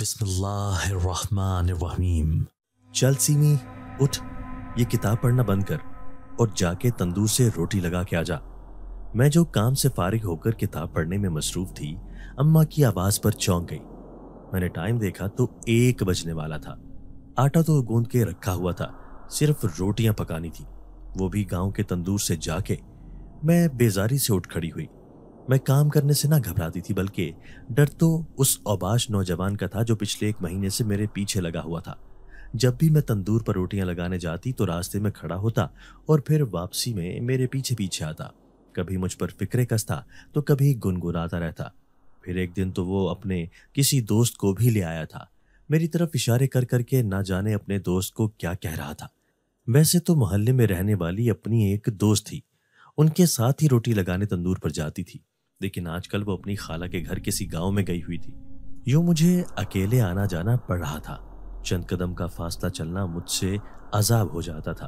बिस्मिल्लाहिर्रहमानिर्रहीम चल सीमी उठ ये किताब पढ़ना बंद कर और जाके तंदूर से रोटी लगा के आ जा मैं जो काम से फारिग होकर किताब पढ़ने में मसरूफ थी अम्मा की आवाज़ पर चौंक गई मैंने टाइम देखा तो एक बजने वाला था आटा तो गूंद के रखा हुआ था सिर्फ रोटियां पकानी थी वो भी गांव के तंदूर से जाके मैं बेजारी से उठ खड़ी हुई मैं काम करने से ना घबराती थी बल्कि डर तो उस औबाश नौजवान का था जो पिछले एक महीने से मेरे पीछे लगा हुआ था जब भी मैं तंदूर पर रोटियां लगाने जाती तो रास्ते में खड़ा होता और फिर वापसी में मेरे पीछे पीछे आता कभी मुझ पर फिक्रे कसता तो कभी गुनगुनाता रहता फिर एक दिन तो वो अपने किसी दोस्त को भी ले आया था मेरी तरफ इशारे कर करके ना जाने अपने दोस्त को क्या कह रहा था वैसे तो मोहल्ले में रहने वाली अपनी एक दोस्त थी उनके साथ ही रोटी लगाने तंदूर पर जाती थी लेकिन आजकल वो अपनी खाला के घर किसी गांव में गई हुई थी यो मुझे अकेले आना जाना पड़ रहा था चंद कदम का फासला चलना मुझसे अजाब हो जाता था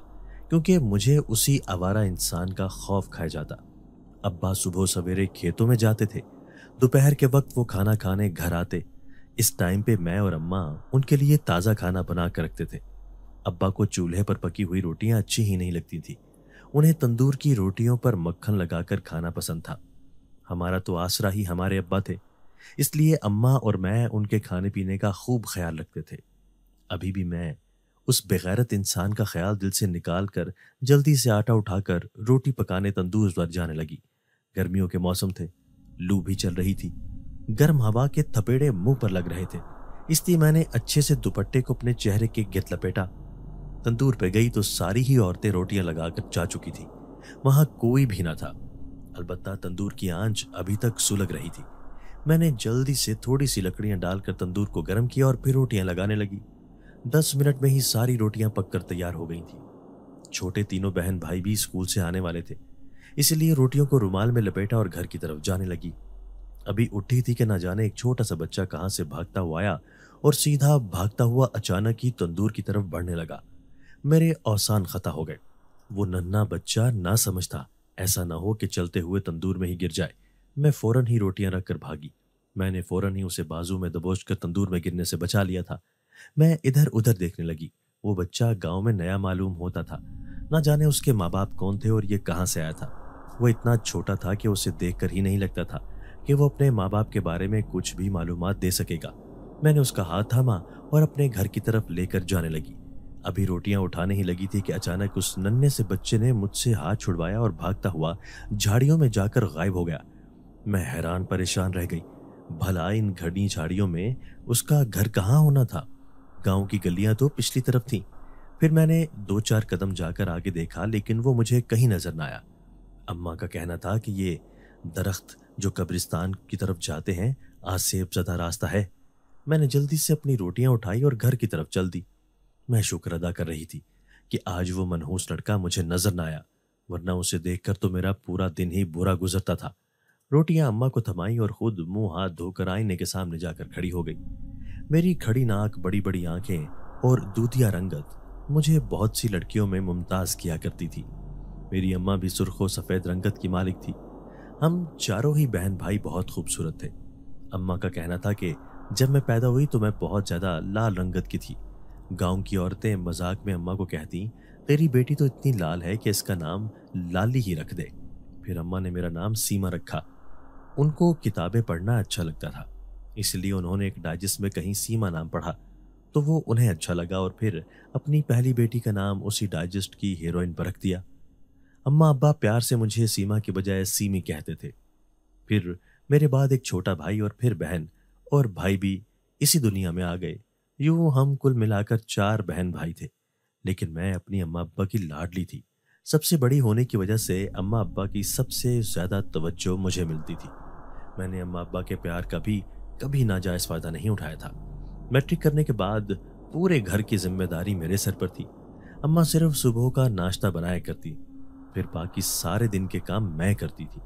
क्योंकि मुझे उसी आवारा इंसान का खौफ खाया जाता अब्बा सुबह सवेरे खेतों में जाते थे दोपहर के वक्त वो खाना खाने घर आते इस टाइम पे मैं और अम्मा उनके लिए ताज़ा खाना बना कर रखते थे अब्बा को चूल्हे पर पकी हुई रोटियां अच्छी ही नहीं लगती थी उन्हें तंदूर की रोटियों पर मक्खन लगाकर खाना पसंद था हमारा तो आसरा ही हमारे अब्बा थे इसलिए अम्मा और मैं उनके खाने पीने का खूब ख्याल रखते थे अभी भी मैं उस बेगैरत इंसान का ख्याल दिल से निकाल कर जल्दी से आटा उठाकर रोटी पकाने तंदूर पर जाने लगी गर्मियों के मौसम थे लू भी चल रही थी गर्म हवा के थपेड़े मुंह पर लग रहे थे इसलिए मैंने अच्छे से दुपट्टे को अपने चेहरे के गित लपेटा तंदूर पर गई तो सारी ही औरतें रोटियां लगाकर जा चुकी थी वहां कोई भी ना था अलबत्ता तंदूर की आंच अभी तक सुलग रही थी मैंने जल्दी से थोड़ी सी लकड़ियां डालकर तंदूर को गर्म किया और फिर रोटियां लगाने लगी दस मिनट में ही सारी रोटियां पककर तैयार हो गई थी छोटे तीनों बहन भाई भी स्कूल से आने वाले थे इसलिए रोटियों को रुमाल में लपेटा और घर की तरफ जाने लगी अभी उठी थी कि ना जाने एक छोटा सा बच्चा कहाँ से भागता हुआ आया और सीधा भागता हुआ अचानक ही तंदूर की तरफ बढ़ने लगा मेरे औसान खता हो गए वो नन्ना बच्चा ना समझता ऐसा ना हो कि चलते हुए तंदूर में ही गिर जाए मैं फ़ौरन ही रोटियां रख कर भागी मैंने फ़ौरन ही उसे बाजू में दबोच कर तंदूर में गिरने से बचा लिया था मैं इधर उधर देखने लगी वो बच्चा गांव में नया मालूम होता था ना जाने उसके माँ बाप कौन थे और ये कहाँ से आया था वो इतना छोटा था कि उसे देख कर ही नहीं लगता था कि वो अपने माँ बाप के बारे में कुछ भी मालूम दे सकेगा मैंने उसका हाथ थामा और अपने घर की तरफ लेकर जाने लगी अभी रोटियां उठाने ही लगी थी कि अचानक उस नन्हे से बच्चे ने मुझसे हाथ छुड़वाया और भागता हुआ झाड़ियों में जाकर गायब हो गया मैं हैरान परेशान रह गई भला इन घड़ी झाड़ियों में उसका घर कहाँ होना था गांव की गलियां तो पिछली तरफ थीं फिर मैंने दो चार कदम जाकर आगे देखा लेकिन वो मुझे कहीं नजर न आया अम्मा का कहना था कि ये दरख्त जो कब्रिस्तान की तरफ जाते हैं आसेब ज्यादा रास्ता है मैंने जल्दी से अपनी रोटियां उठाई और घर की तरफ चल दी मैं शुक्र अदा कर रही थी कि आज वो मनहूस लड़का मुझे नजर ना आया वरना उसे देखकर तो मेरा पूरा दिन ही बुरा गुजरता था रोटियां अम्मा को थमाई और खुद मुंह हाथ धोकर आईने के सामने जाकर खड़ी हो गई मेरी खड़ी नाक बड़ी बड़ी आंखें और दूधिया रंगत मुझे बहुत सी लड़कियों में मुमताज किया करती थी मेरी अम्मा भी सुर्ख और सफ़ेद रंगत की मालिक थी हम चारों ही बहन भाई बहुत खूबसूरत थे अम्मा का कहना था कि जब मैं पैदा हुई तो मैं बहुत ज़्यादा लाल रंगत की थी गांव की औरतें मजाक में अम्मा को कहती तेरी बेटी तो इतनी लाल है कि इसका नाम लाली ही रख दे फिर अम्मा ने मेरा नाम सीमा रखा उनको किताबें पढ़ना अच्छा लगता था इसलिए उन्होंने एक डाइजेस्ट में कहीं सीमा नाम पढ़ा तो वो उन्हें अच्छा लगा और फिर अपनी पहली बेटी का नाम उसी डाइजेस्ट की हीरोइन पर रख दिया अम्मा अब्बा प्यार से मुझे सीमा के बजाय सीमी कहते थे फिर मेरे बाद एक छोटा भाई और फिर बहन और भाई भी इसी दुनिया में आ गए यूं हम कुल मिलाकर चार बहन भाई थे लेकिन मैं अपनी अम्मा अब्बा की लाडली थी सबसे बड़ी होने की वजह से अम्मा अब्बा की सबसे ज़्यादा तवज्जो मुझे मिलती थी मैंने अम्मा अब्बा के प्यार का भी कभी नाजायज़ फ़ायदा नहीं उठाया था मैट्रिक करने के बाद पूरे घर की जिम्मेदारी मेरे सर पर थी अम्मा सिर्फ सुबह का नाश्ता बनाया करती फिर बाकी सारे दिन के काम मैं करती थी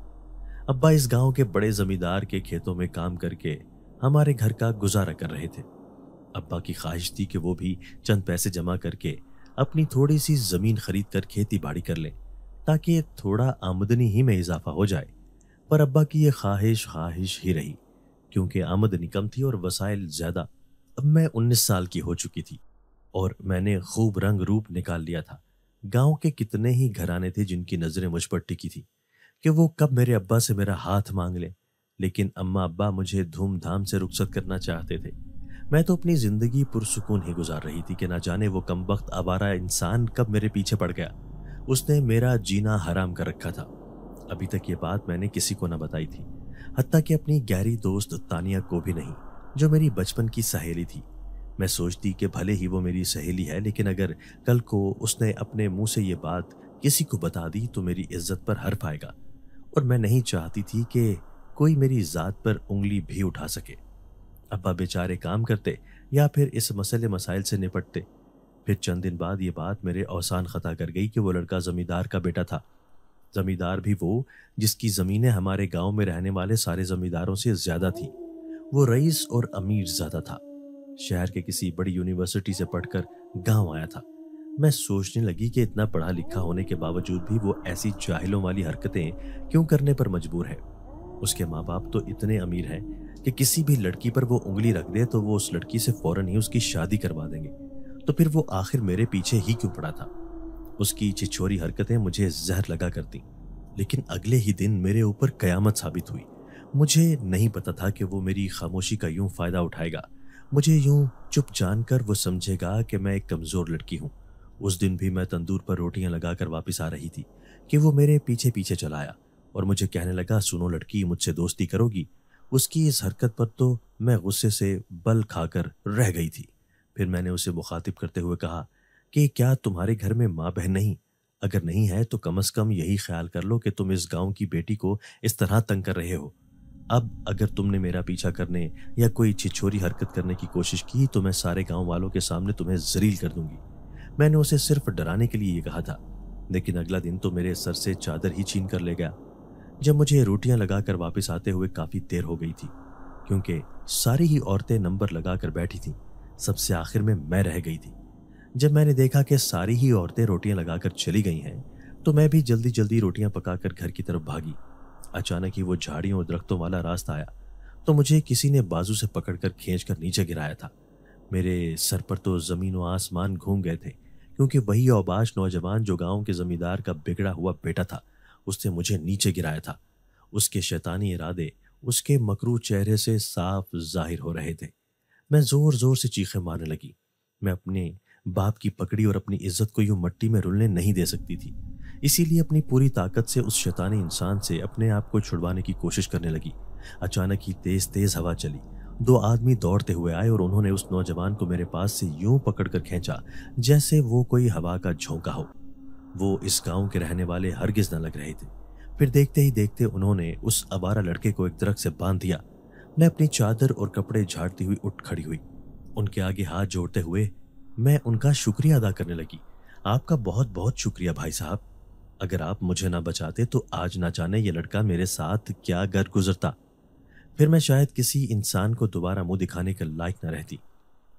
अब्बा इस गांव के बड़े जमींदार के खेतों में काम करके हमारे घर का गुजारा कर रहे थे अब्बा की ख्वाहिश थी कि वो भी चंद पैसे जमा करके अपनी थोड़ी सी ज़मीन खरीद कर खेती बाड़ी कर लें ताकि थोड़ा आमदनी ही में इजाफा हो जाए पर अब्बा की ये ख्वाहिश ख्वाहिश ही रही क्योंकि आमदनी कम थी और वसाइल ज़्यादा अब मैं उन्नीस साल की हो चुकी थी और मैंने खूब रंग रूप निकाल लिया था गांव के कितने ही घराने थे जिनकी नज़रें मुझ पर टिकी थी कि वो कब मेरे अब्बा से मेरा हाथ मांग लें लेकिन अम्मा अब्बा मुझे धूमधाम से रुखसत करना चाहते थे मैं तो अपनी जिंदगी पुरसकून ही गुजार रही थी कि ना जाने वो कम वक्त आवारा इंसान कब मेरे पीछे पड़ गया उसने मेरा जीना हराम कर रखा था अभी तक ये बात मैंने किसी को ना बताई थी हती कि अपनी गहरी दोस्त तानिया को भी नहीं जो मेरी बचपन की सहेली थी मैं सोचती कि भले ही वो मेरी सहेली है लेकिन अगर कल को उसने अपने मुंह से ये बात किसी को बता दी तो मेरी इज्जत पर हर्फ आएगा और मैं नहीं चाहती थी कि कोई मेरी ज़ात पर उंगली भी उठा सके अब्बा बेचारे काम करते या फिर इस मसले मसाइल से निपटते फिर चंद दिन बाद ये बात मेरे औसान ख़ता कर गई कि वो लड़का ज़मींदार का बेटा था ज़मींदार भी वो जिसकी ज़मीनें हमारे गांव में रहने वाले सारे ज़मींदारों से ज़्यादा थी वो रईस और अमीर ज़्यादा था शहर के किसी बड़ी यूनिवर्सिटी से पढ़कर गांव आया था मैं सोचने लगी कि इतना पढ़ा लिखा होने के बावजूद भी वो ऐसी जाहिलों वाली हरकतें क्यों करने पर मजबूर है उसके माँ बाप तो इतने अमीर हैं कि किसी भी लड़की पर वो उंगली रख दे तो वो उस लड़की से फौरन ही उसकी शादी करवा देंगे तो फिर वो आखिर मेरे पीछे ही क्यों पड़ा था उसकी छिछोरी हरकतें मुझे जहर लगा करती लेकिन अगले ही दिन मेरे ऊपर कयामत साबित हुई मुझे नहीं पता था कि वो मेरी खामोशी का यूं फ़ायदा उठाएगा मुझे यूं चुप जानकर वो समझेगा कि मैं एक कमज़ोर लड़की हूँ उस दिन भी मैं तंदूर पर रोटियां लगाकर वापस आ रही थी कि वो मेरे पीछे पीछे चलाया और मुझे कहने लगा सुनो लड़की मुझसे दोस्ती करोगी उसकी इस हरकत पर तो मैं गुस्से से बल खाकर रह गई थी फिर मैंने उसे मुखातिब करते हुए कहा कि क्या तुम्हारे घर में माँ बहन नहीं अगर नहीं है तो कम अज कम यही ख्याल कर लो कि तुम इस गांव की बेटी को इस तरह तंग कर रहे हो अब अगर तुमने मेरा पीछा करने या कोई छिछोरी हरकत करने की कोशिश की तो मैं सारे गांव वालों के सामने तुम्हें जरील कर दूंगी मैंने उसे सिर्फ डराने के लिए ये कहा था लेकिन अगला दिन तो मेरे सर से चादर ही छीन कर ले गया जब मुझे रोटियां लगाकर वापस आते हुए काफ़ी देर हो गई थी क्योंकि सारी ही औरतें नंबर लगा कर बैठी थीं सबसे आखिर में मैं रह गई थी जब मैंने देखा कि सारी ही औरतें रोटियां लगाकर चली गई हैं तो मैं भी जल्दी जल्दी रोटियां पकाकर घर की तरफ भागी अचानक ही वो झाड़ियों और दरख्तों वाला रास्ता आया तो मुझे किसी ने बाजू से पकड़कर कर नीचे गिराया था मेरे सर पर तो ज़मीन व आसमान घूम गए थे क्योंकि वही औबाश नौजवान जो गांव के ज़मींदार का बिगड़ा हुआ बेटा था उसने मुझे नीचे गिराया था उसके शैतानी इरादे उसके मकरू चेहरे से साफ जाहिर हो रहे थे मैं जोर जोर से चीखें मारने लगी मैं अपने बाप की पकड़ी और अपनी इज्जत को यूं मट्टी में रुलने नहीं दे सकती थी इसीलिए अपनी पूरी ताकत से उस शैतानी इंसान से अपने आप को छुड़वाने की कोशिश करने लगी अचानक ही तेज तेज हवा चली दो आदमी दौड़ते हुए आए और उन्होंने उस नौजवान को मेरे पास से यूं पकड़ कर खींचा जैसे वो कोई हवा का झोंका हो वो इस गांव के रहने वाले हरगिज न लग रहे थे फिर देखते ही देखते उन्होंने उस अबारा लड़के को एक दरख से बांध दिया मैं अपनी चादर और कपड़े झाड़ती हुई उठ खड़ी हुई उनके आगे हाथ जोड़ते हुए मैं उनका शुक्रिया अदा करने लगी आपका बहुत बहुत शुक्रिया भाई साहब अगर आप मुझे ना बचाते तो आज ना जाने ये लड़का मेरे साथ क्या गर गुजरता फिर मैं शायद किसी इंसान को दोबारा मुंह दिखाने के लायक न रहती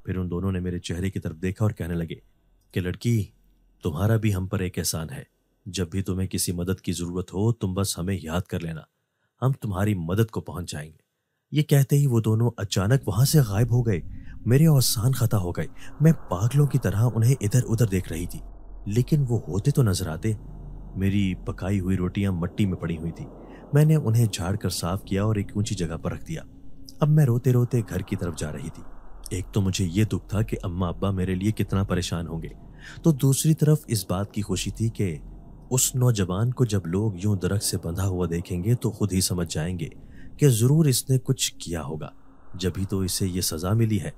फिर उन दोनों ने मेरे चेहरे की तरफ देखा और कहने लगे कि लड़की तुम्हारा भी हम पर एक एहसान है जब भी तुम्हें किसी मदद की जरूरत हो तुम बस हमें याद कर लेना हम तुम्हारी मदद को पहुंच जाएंगे ये कहते ही वो दोनों अचानक वहां से गायब हो गए मेरे औसान खता हो गए मैं पागलों की तरह उन्हें इधर उधर देख रही थी लेकिन वो होते तो नजर आते मेरी पकाई हुई रोटियां मट्टी में पड़ी हुई थी मैंने उन्हें झाड़ कर साफ किया और एक ऊंची जगह पर रख दिया अब मैं रोते रोते घर की तरफ जा रही थी एक तो मुझे ये दुख था कि अम्मा अब्बा मेरे लिए कितना परेशान होंगे तो दूसरी तरफ इस बात की खुशी थी कि उस नौजवान को जब लोग यूं दरख्त से बंधा हुआ देखेंगे तो खुद ही समझ जाएंगे कि ज़रूर इसने कुछ किया होगा ही तो इसे ये सज़ा मिली है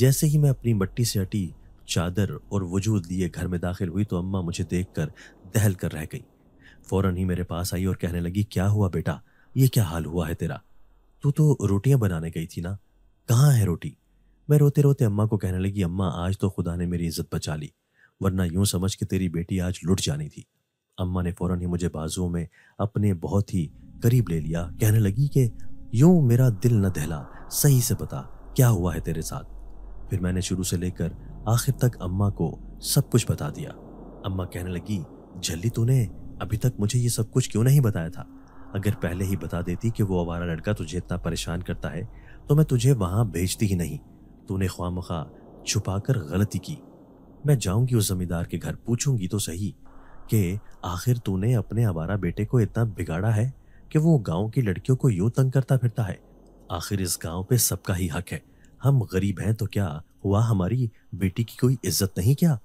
जैसे ही मैं अपनी मट्टी से हटी चादर और वजूद लिए घर में दाखिल हुई तो अम्मा मुझे देख कर दहल कर रह गई फौरन ही मेरे पास आई और कहने लगी क्या हुआ बेटा ये क्या हाल हुआ है तेरा तू तो रोटियां बनाने गई थी ना कहाँ है रोटी मैं रोते रोते अम्मा को कहने लगी अम्मा आज तो खुदा ने मेरी इज्जत बचा ली वरना यूं समझ के तेरी बेटी आज लुट जानी थी अम्मा ने फौरन ही मुझे बाजुओं में अपने बहुत ही करीब ले लिया कहने लगी कि यूं मेरा दिल न दहला सही से पता क्या हुआ है तेरे साथ फिर मैंने शुरू से लेकर आखिर तक अम्मा को सब कुछ बता दिया अम्मा कहने लगी झल्ली तूने अभी तक मुझे ये सब कुछ क्यों नहीं बताया था अगर पहले ही बता देती कि वो आवारा लड़का तुझे इतना परेशान करता है तो मैं तुझे वहाँ भेजती ही नहीं तूने ख्वाम छुपा कर गलती की मैं जाऊंगी उस जमींदार के घर पूछूंगी तो सही कि आखिर तूने अपने आवारा बेटे को इतना बिगाड़ा है कि वो गांव की लड़कियों को यूं तंग करता फिरता है आखिर इस गांव पे सबका ही हक है हम गरीब हैं तो क्या हुआ हमारी बेटी की कोई इज्जत नहीं क्या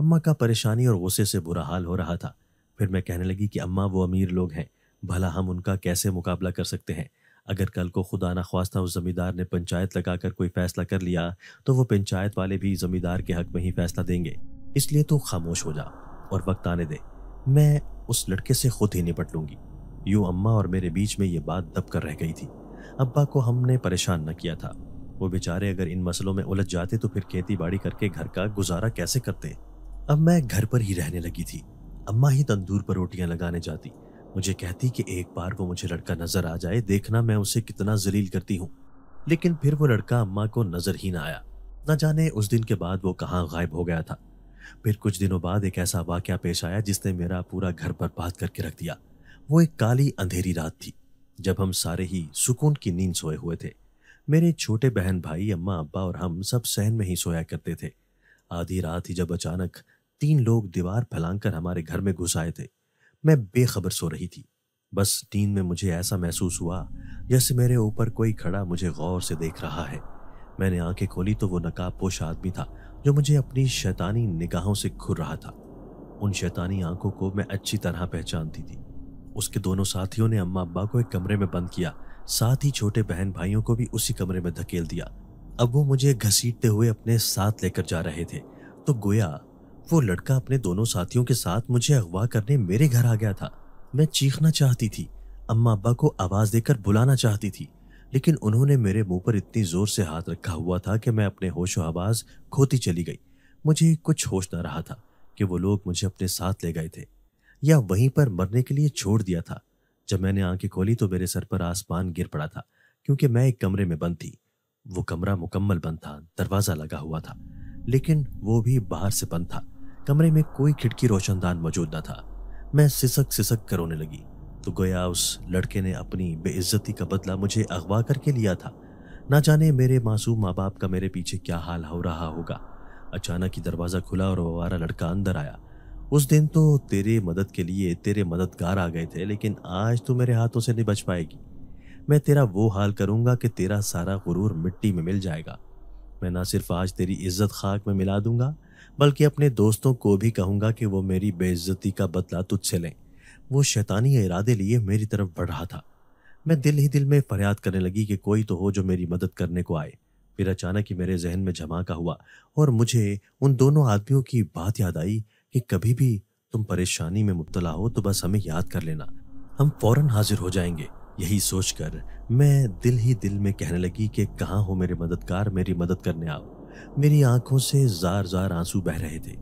अम्मा का परेशानी और गुस्से से बुरा हाल हो रहा था फिर मैं कहने लगी कि अम्मा वो अमीर लोग हैं भला हम उनका कैसे मुकाबला कर सकते हैं अगर कल को खुदा ना खास्ता उस ज़मींदार ने पंचायत लगाकर कोई फैसला कर लिया तो वो पंचायत वाले भी ज़मींदार के हक में ही फैसला देंगे इसलिए तू खामोश हो जा और वक्त आने दे मैं उस लड़के से खुद ही निपट लूंगी यूं अम्मा और मेरे बीच में ये बात दब कर रह गई थी अब्बा को हमने परेशान न किया था वो बेचारे अगर इन मसलों में उलझ जाते तो फिर खेती बाड़ी करके घर का गुजारा कैसे करते अब मैं घर पर ही रहने लगी थी अम्मा ही तंदूर पर रोटियां लगाने जाती मुझे कहती कि एक बार वो मुझे लड़का नजर आ जाए देखना मैं उसे कितना जलील करती हूँ लेकिन फिर वो लड़का अम्मा को नजर ही ना आया न जाने उस दिन के बाद वो कहाँ गायब हो गया था फिर कुछ दिनों बाद एक ऐसा वाक्य पेश आया जिसने मेरा पूरा घर पर बात करके रख दिया वो एक काली अंधेरी रात थी जब हम सारे ही सुकून की नींद सोए हुए थे मेरे छोटे बहन भाई अम्मा अब्बा और हम सब सहन में ही सोया करते थे आधी रात ही जब अचानक तीन लोग दीवार फैलांग कर हमारे घर में घुस आए थे मैं बेखबर सो रही थी बस नींद में मुझे ऐसा महसूस हुआ जैसे मेरे ऊपर कोई खड़ा मुझे गौर से देख रहा है मैंने आंखें खोली तो वो नकाबपोश आदमी था जो मुझे अपनी शैतानी निगाहों से घुर रहा था उन शैतानी आंखों को मैं अच्छी तरह पहचानती थी उसके दोनों साथियों ने अम्मा अब्बा को एक कमरे में बंद किया साथ ही छोटे बहन भाइयों को भी उसी कमरे में धकेल दिया अब वो मुझे घसीटते हुए अपने साथ लेकर जा रहे थे तो गोया वो लड़का अपने दोनों साथियों के साथ मुझे अगवा करने मेरे घर आ गया था मैं चीखना चाहती थी अम्मा अब्बा को आवाज देकर बुलाना चाहती थी लेकिन उन्होंने मेरे मुंह पर इतनी जोर से हाथ रखा हुआ था कि मैं अपने होशो आवाज खोती चली गई मुझे कुछ होश न रहा था कि वो लोग मुझे अपने साथ ले गए थे या वहीं पर मरने के लिए छोड़ दिया था जब मैंने आंखें खोली तो मेरे सर पर आसमान गिर पड़ा था क्योंकि मैं एक कमरे में बंद थी वो कमरा मुकम्मल बंद था दरवाज़ा लगा हुआ था लेकिन वो भी बाहर से बंद था कमरे में कोई खिड़की रोशनदान मौजूद ना था मैं सिसक सिसक कर रोने लगी तो गोया उस लड़के ने अपनी बेइज्जती का बदला मुझे अगवा करके लिया था ना जाने मेरे मासूम माँ बाप का मेरे पीछे क्या हाल हो रहा होगा अचानक ही दरवाज़ा खुला और वारा लड़का अंदर आया उस दिन तो तेरे मदद के लिए तेरे मददगार आ गए थे लेकिन आज तो मेरे हाथों से नहीं बच पाएगी मैं तेरा वो हाल करूँगा कि तेरा सारा गुरूर मिट्टी में मिल जाएगा मैं ना सिर्फ आज तेरी इज्जत खाक में मिला दूंगा बल्कि अपने दोस्तों को भी कहूँगा कि वो मेरी बेइज्जती का बदला तुझसे लें वो शैतानी इरादे लिए मेरी तरफ बढ़ रहा था मैं दिल ही दिल में फरियाद करने लगी कि कोई तो हो जो मेरी मदद करने को आए फिर अचानक ही मेरे जहन में झमाका हुआ और मुझे उन दोनों आदमियों की बात याद आई कि कभी भी तुम परेशानी में मुबतला हो तो बस हमें याद कर लेना हम फौरन हाजिर हो जाएंगे यही सोचकर मैं दिल ही दिल में कहने लगी कि कहाँ हो मेरे मददगार मेरी मदद करने आओ मेरी आंखों से जार जार आंसू बह रहे थे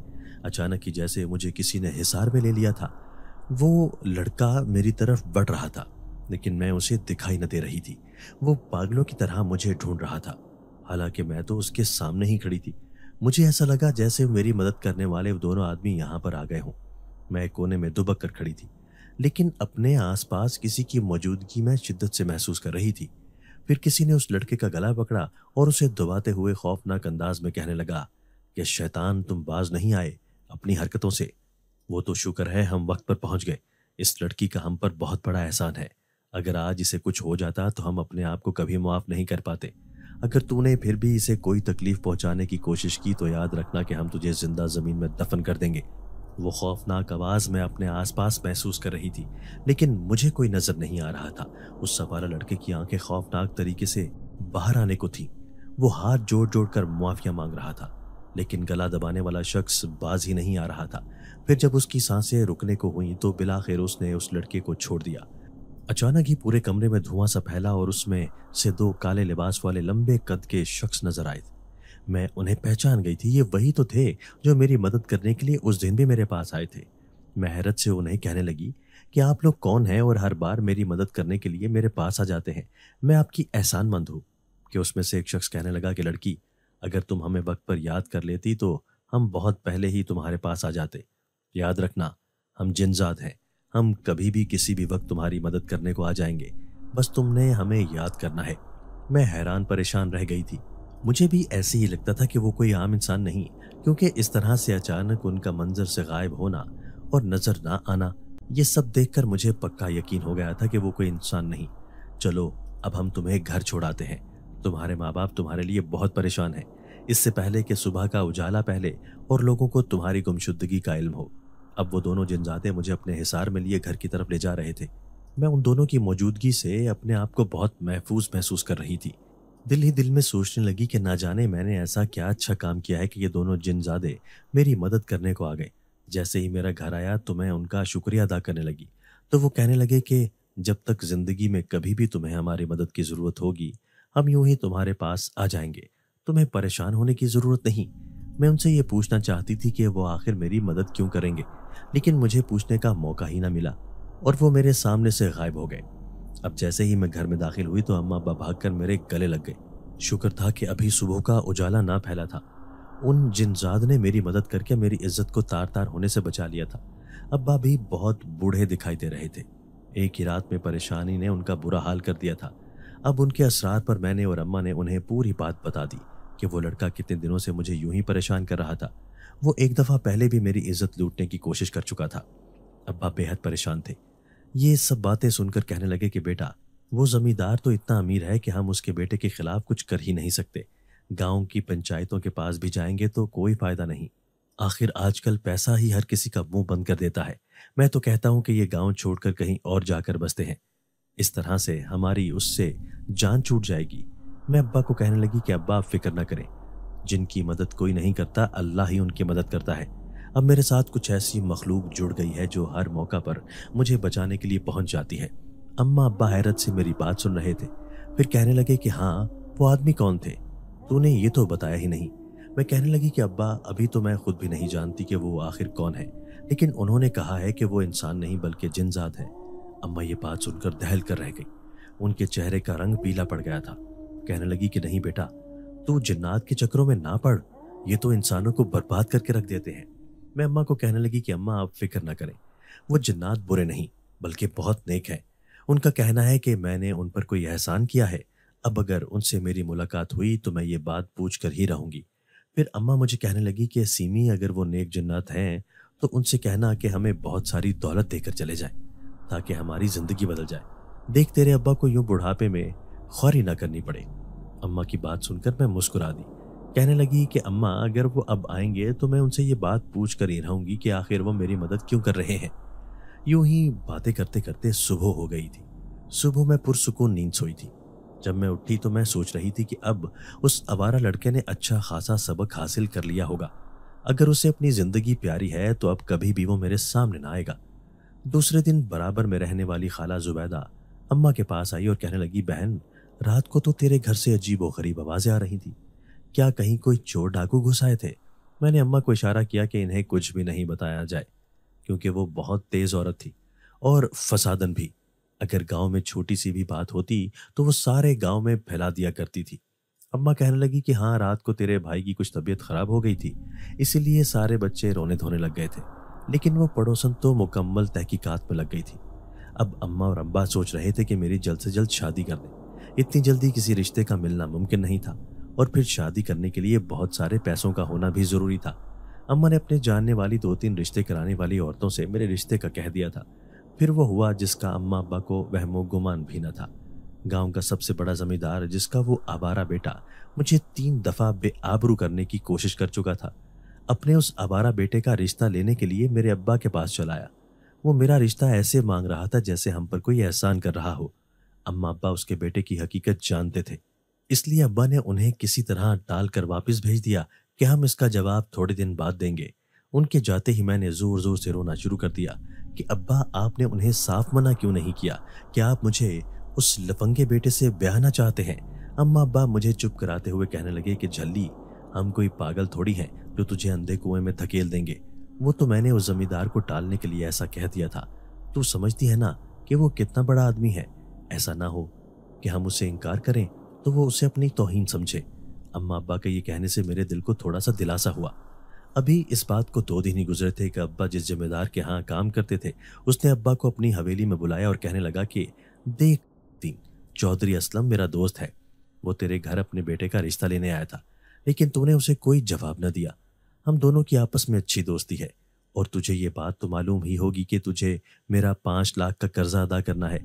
अचानक ही जैसे मुझे किसी ने हिसार में ले लिया था वो लड़का मेरी तरफ बढ़ रहा था लेकिन मैं उसे दिखाई न दे रही थी वो पागलों की तरह मुझे ढूंढ रहा था हालांकि मैं तो उसके सामने ही खड़ी थी मुझे ऐसा लगा जैसे मेरी मदद करने वाले दोनों आदमी यहाँ पर आ गए हों मैं कोने में दुबक कर खड़ी थी लेकिन अपने आसपास किसी की मौजूदगी मैं शिद्दत से महसूस कर रही थी फिर किसी ने उस लड़के का गला पकड़ा और उसे दबाते हुए खौफनाक अंदाज में कहने लगा कि शैतान तुम बाज नहीं आए अपनी हरकतों से वो तो शुक्र है हम वक्त पर पहुंच गए इस लड़की का हम पर बहुत बड़ा एहसान है अगर आज इसे कुछ हो जाता तो हम अपने आप को कभी माफ नहीं कर पाते अगर तूने फिर भी इसे कोई तकलीफ पहुंचाने की कोशिश की तो याद रखना कि हम तुझे जिंदा जमीन में दफन कर देंगे वो खौफनाक आवाज़ में अपने आसपास महसूस कर रही थी लेकिन मुझे कोई नज़र नहीं आ रहा था उस सवारा लड़के की आंखें खौफनाक तरीके से बाहर आने को थी वो हाथ जोड़ जोड़ कर मुआफिया मांग रहा था लेकिन गला दबाने वाला शख्स बाज ही नहीं आ रहा था फिर जब उसकी सांसें रुकने को हुई तो बिलाखिर उसने उस लड़के को छोड़ दिया अचानक ही पूरे कमरे में धुआं सा फैला और उसमें से दो काले लिबास वाले लंबे कद के शख्स नजर आए थे मैं उन्हें पहचान गई थी ये वही तो थे जो मेरी मदद करने के लिए उस दिन भी मेरे पास आए थे मैं हैरत से उन्हें कहने लगी कि आप लोग कौन हैं और हर बार मेरी मदद करने के लिए मेरे पास आ जाते हैं मैं आपकी एहसानमंद हूँ कि उसमें से एक शख्स कहने लगा कि लड़की अगर तुम हमें वक्त पर याद कर लेती तो हम बहुत पहले ही तुम्हारे पास आ जाते याद रखना हम जिनजाद हैं हम कभी भी किसी भी वक्त तुम्हारी मदद करने को आ जाएंगे बस तुमने हमें याद करना है मैं हैरान परेशान रह गई थी मुझे भी ऐसे ही लगता था कि वो कोई आम इंसान नहीं क्योंकि इस तरह से अचानक उनका मंजर से गायब होना और नजर ना आना ये सब देखकर मुझे पक्का यकीन हो गया था कि वो कोई इंसान नहीं चलो अब हम तुम्हें घर छोड़ाते हैं तुम्हारे माँ बाप तुम्हारे लिए बहुत परेशान हैं इससे पहले कि सुबह का उजाला पहले और लोगों को तुम्हारी गुमशुदगी का इल्म हो अब वो दोनों जिनजाते मुझे अपने हिसार में लिए घर की तरफ ले जा रहे थे मैं उन दोनों की मौजूदगी से अपने आप को बहुत महफूज महसूस कर रही थी दिल ही दिल में सोचने लगी कि ना जाने मैंने ऐसा क्या अच्छा काम किया है कि ये दोनों जिनजादे मेरी मदद करने को आ गए जैसे ही मेरा घर आया तो मैं उनका शुक्रिया अदा करने लगी तो वो कहने लगे कि जब तक ज़िंदगी में कभी भी तुम्हें हमारी मदद की ज़रूरत होगी हम यूं ही तुम्हारे पास आ जाएंगे तुम्हें परेशान होने की ज़रूरत नहीं मैं उनसे ये पूछना चाहती थी कि वो आखिर मेरी मदद क्यों करेंगे लेकिन मुझे पूछने का मौका ही ना मिला और वो मेरे सामने से गायब हो गए अब जैसे ही मैं घर में दाखिल हुई तो अम्मा भाग कर मेरे गले लग गए शुक्र था कि अभी सुबह का उजाला ना फैला था उन जिनजाद ने मेरी मदद करके मेरी इज्जत को तार तार होने से बचा लिया था अब्बा भी बहुत बूढ़े दिखाई दे रहे थे एक ही रात में परेशानी ने उनका बुरा हाल कर दिया था अब उनके असरार पर मैंने और अम्मा ने उन्हें पूरी बात बता दी कि वो लड़का कितने दिनों से मुझे यूं ही परेशान कर रहा था वो एक दफ़ा पहले भी मेरी इज्जत लूटने की कोशिश कर चुका था अब्बा बेहद परेशान थे ये सब बातें सुनकर कहने लगे कि बेटा वो जमींदार तो इतना अमीर है कि हम उसके बेटे के खिलाफ कुछ कर ही नहीं सकते गांव की पंचायतों के पास भी जाएंगे तो कोई फायदा नहीं आखिर आजकल पैसा ही हर किसी का मुंह बंद कर देता है मैं तो कहता हूं कि ये गांव छोड़कर कहीं और जाकर बसते हैं इस तरह से हमारी उससे जान छूट जाएगी मैं अब्बा को कहने लगी कि अब्बा आप फिक्र ना करें जिनकी मदद कोई नहीं करता अल्लाह ही उनकी मदद करता है अब मेरे साथ कुछ ऐसी मखलूक जुड़ गई है जो हर मौका पर मुझे बचाने के लिए पहुंच जाती है अम्मा अब्बा हैरत से मेरी बात सुन रहे थे फिर कहने लगे कि हाँ वो आदमी कौन थे तूने ये तो बताया ही नहीं मैं कहने लगी कि अब्बा अभी तो मैं खुद भी नहीं जानती कि वो आखिर कौन है लेकिन उन्होंने कहा है कि वो इंसान नहीं बल्कि जिनजात है अम्मा ये बात सुनकर दहल कर रह गई उनके चेहरे का रंग पीला पड़ गया था कहने लगी कि नहीं बेटा तू जिन्नात के चक्रों में ना पड़ ये तो इंसानों को बर्बाद करके रख देते हैं मैं अम्मा को कहने लगी कि अम्मा आप फिक्र ना करें वो जन्नात बुरे नहीं बल्कि बहुत नेक हैं उनका कहना है कि मैंने उन पर कोई एहसान किया है अब अगर उनसे मेरी मुलाकात हुई तो मैं ये बात पूछ कर ही रहूँगी फिर अम्मा मुझे कहने लगी कि सीमी अगर वो नेक जन्नात हैं तो उनसे कहना कि हमें बहुत सारी दौलत देकर चले जाए ताकि हमारी ज़िंदगी बदल जाए देख तेरे अब्बा को यूं बुढ़ापे में खौरी ना करनी पड़े अम्मा की बात सुनकर मैं मुस्कुरा दी कहने लगी कि अम्मा अगर वो अब आएंगे तो मैं उनसे ये बात पूछ कर ही रहूंगी कि आखिर वो मेरी मदद क्यों कर रहे हैं यूं ही बातें करते करते सुबह हो गई थी सुबह मैं पुरसकून नींद सोई थी जब मैं उठी तो मैं सोच रही थी कि अब उस आवारा लड़के ने अच्छा खासा सबक हासिल कर लिया होगा अगर उसे अपनी ज़िंदगी प्यारी है तो अब कभी भी वो मेरे सामने ना आएगा दूसरे दिन बराबर में रहने वाली खाला जुबैदा अम्मा के पास आई और कहने लगी बहन रात को तो तेरे घर से अजीब व गरीब आवाज़ें आ रही थी क्या कहीं कोई चोर डाकू घुस आए थे मैंने अम्मा को इशारा किया कि इन्हें कुछ भी नहीं बताया जाए क्योंकि वो बहुत तेज़ औरत थी और फसादन भी अगर गांव में छोटी सी भी बात होती तो वो सारे गांव में फैला दिया करती थी अम्मा कहने लगी कि हाँ रात को तेरे भाई की कुछ तबीयत खराब हो गई थी इसीलिए सारे बच्चे रोने धोने लग गए थे लेकिन वो पड़ोसन तो मुकम्मल तहकीकात में लग गई थी अब अम्मा और अब्बा सोच रहे थे कि मेरी जल्द से जल्द शादी कर दें इतनी जल्दी किसी रिश्ते का मिलना मुमकिन नहीं था और फिर शादी करने के लिए बहुत सारे पैसों का होना भी ज़रूरी था अम्मा ने अपने जानने वाली दो तीन रिश्ते कराने वाली औरतों से मेरे रिश्ते का कह दिया था फिर वो हुआ जिसका अम्मा अब्बा को वहमो गुमान भी न था गांव का सबसे बड़ा जमींदार जिसका वो आवारा बेटा मुझे तीन दफ़ा बेआबरू करने की कोशिश कर चुका था अपने उस आवारा बेटे का रिश्ता लेने के लिए मेरे अब्बा के पास चलाया वो मेरा रिश्ता ऐसे मांग रहा था जैसे हम पर कोई एहसान कर रहा हो अम्मा अब्बा उसके बेटे की हकीकत जानते थे इसलिए अब्बा ने उन्हें किसी तरह टाल कर वापस भेज दिया कि हम इसका जवाब थोड़े दिन बाद देंगे उनके जाते ही मैंने ज़ोर ज़ोर से रोना शुरू कर दिया कि अब्बा आपने उन्हें साफ मना क्यों नहीं किया कि आप मुझे उस लफंगे बेटे से ब्याहना चाहते हैं अम्मा अब्बा मुझे चुप कराते हुए कहने लगे कि झल्ली हम कोई पागल थोड़ी हैं जो तुझे अंधे कुएं में धकेल देंगे वो तो मैंने उस जमींदार को टालने के लिए ऐसा कह दिया था तू समझती है ना कि वो कितना बड़ा आदमी है ऐसा ना हो कि हम उसे इनकार करें तो वो उसे अपनी तोहिन समझे अम्मा अब्बा के ये कहने से मेरे दिल को थोड़ा सा दिलासा हुआ अभी इस बात को दो दिन ही गुजरे थे कि अब्बा जिस जिम्मेदार के यहाँ काम करते थे उसने अब्बा को अपनी हवेली में बुलाया और कहने लगा कि देख तीन चौधरी असलम मेरा दोस्त है वो तेरे घर अपने बेटे का रिश्ता लेने आया था लेकिन तूने उसे कोई जवाब न दिया हम दोनों की आपस में अच्छी दोस्ती है और तुझे ये बात तो मालूम ही होगी कि तुझे मेरा पाँच लाख का कर्जा अदा करना है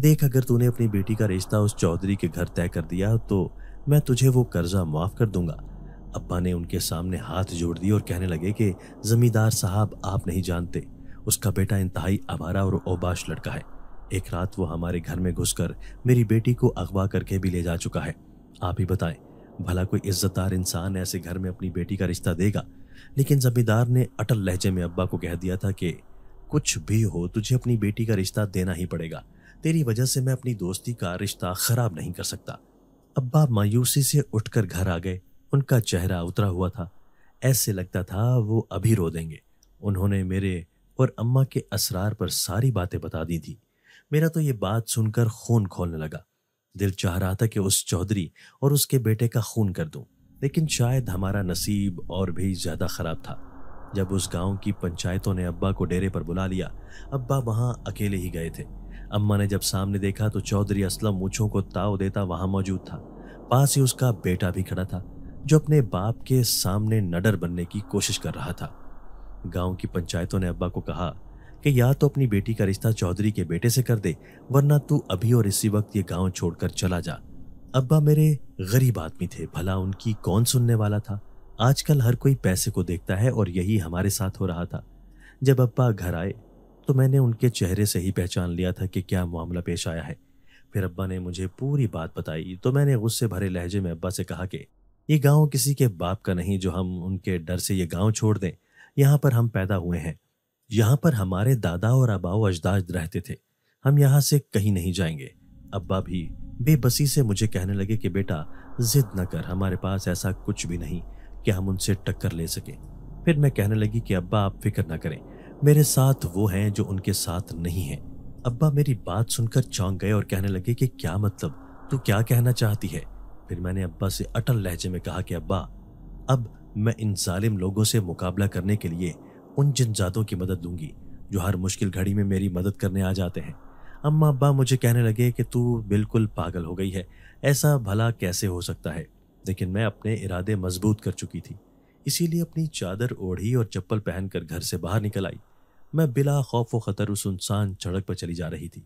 देख अगर तूने अपनी बेटी का रिश्ता उस चौधरी के घर तय कर दिया तो मैं तुझे वो कर्जा माफ कर दूंगा अब्बा ने उनके सामने हाथ जोड़ दिए और कहने लगे कि जमींदार साहब आप नहीं जानते उसका बेटा इंतहाई आवारा और ओबाश लड़का है एक रात वो हमारे घर में घुसकर मेरी बेटी को अगवा करके भी ले जा चुका है आप ही बताएं भला कोई इज्जतदार इंसान ऐसे घर में अपनी बेटी का रिश्ता देगा लेकिन जमींदार ने अटल लहजे में अब्बा को कह दिया था कि कुछ भी हो तुझे अपनी बेटी का रिश्ता देना ही पड़ेगा तेरी वजह से मैं अपनी दोस्ती का रिश्ता खराब नहीं कर सकता अब्बा मायूसी से उठकर घर आ गए उनका चेहरा उतरा हुआ था ऐसे लगता था वो अभी रो देंगे उन्होंने मेरे और अम्मा के असरार पर सारी बातें बता दी थी मेरा तो ये बात सुनकर खून खोलने लगा दिल चाह रहा था कि उस चौधरी और उसके बेटे का खून कर दूं लेकिन शायद हमारा नसीब और भी ज़्यादा ख़राब था जब उस गांव की पंचायतों ने अब्बा को डेरे पर बुला लिया अब्बा वहाँ अकेले ही गए थे अम्मा ने जब सामने देखा तो चौधरी असलम मूछों को ताव देता वहां मौजूद था पास ही उसका बेटा भी खड़ा था जो अपने बाप के सामने नडर बनने की कोशिश कर रहा था गांव की पंचायतों ने अब्बा को कहा कि या तो अपनी बेटी का रिश्ता चौधरी के बेटे से कर दे वरना तू अभी और इसी वक्त ये गांव छोड़कर चला जा अब्बा मेरे गरीब आदमी थे भला उनकी कौन सुनने वाला था आजकल हर कोई पैसे को देखता है और यही हमारे साथ हो रहा था जब अब्बा घर आए तो मैंने उनके चेहरे से ही पहचान लिया था कि क्या मामला पेश आया है फिर अब्बा ने मुझे पूरी बात बताई तो मैंने गुस्से भरे लहजे में अब्बा से कहा कि ये गांव किसी के बाप का नहीं जो हम उनके डर से ये गांव छोड़ दें यहाँ पर हम पैदा हुए हैं यहाँ पर हमारे दादा और अबाओ अजदाज रहते थे हम यहाँ से कहीं नहीं जाएंगे अब्बा भी बेबसी से मुझे कहने लगे कि बेटा जिद न कर हमारे पास ऐसा कुछ भी नहीं कि हम उनसे टक्कर ले सकें फिर मैं कहने लगी कि अब्बा आप फिक्र ना करें मेरे साथ वो हैं जो उनके साथ नहीं हैं अब्बा मेरी बात सुनकर चौंक गए और कहने लगे कि क्या मतलब तू क्या कहना चाहती है फिर मैंने अब्बा से अटल लहजे में कहा कि अब्बा अब मैं इन जालिम लोगों से मुकाबला करने के लिए उन जनजातों की मदद लूंगी जो हर मुश्किल घड़ी में मेरी मदद करने आ जाते हैं अम्मा अब्बा मुझे कहने लगे कि तू बिल्कुल पागल हो गई है ऐसा भला कैसे हो सकता है लेकिन मैं अपने इरादे मजबूत कर चुकी थी इसीलिए अपनी चादर ओढ़ी और चप्पल पहनकर घर से बाहर निकल आई मैं बिला खौफ व ख़तर उस सुनसान सड़क पर चली जा रही थी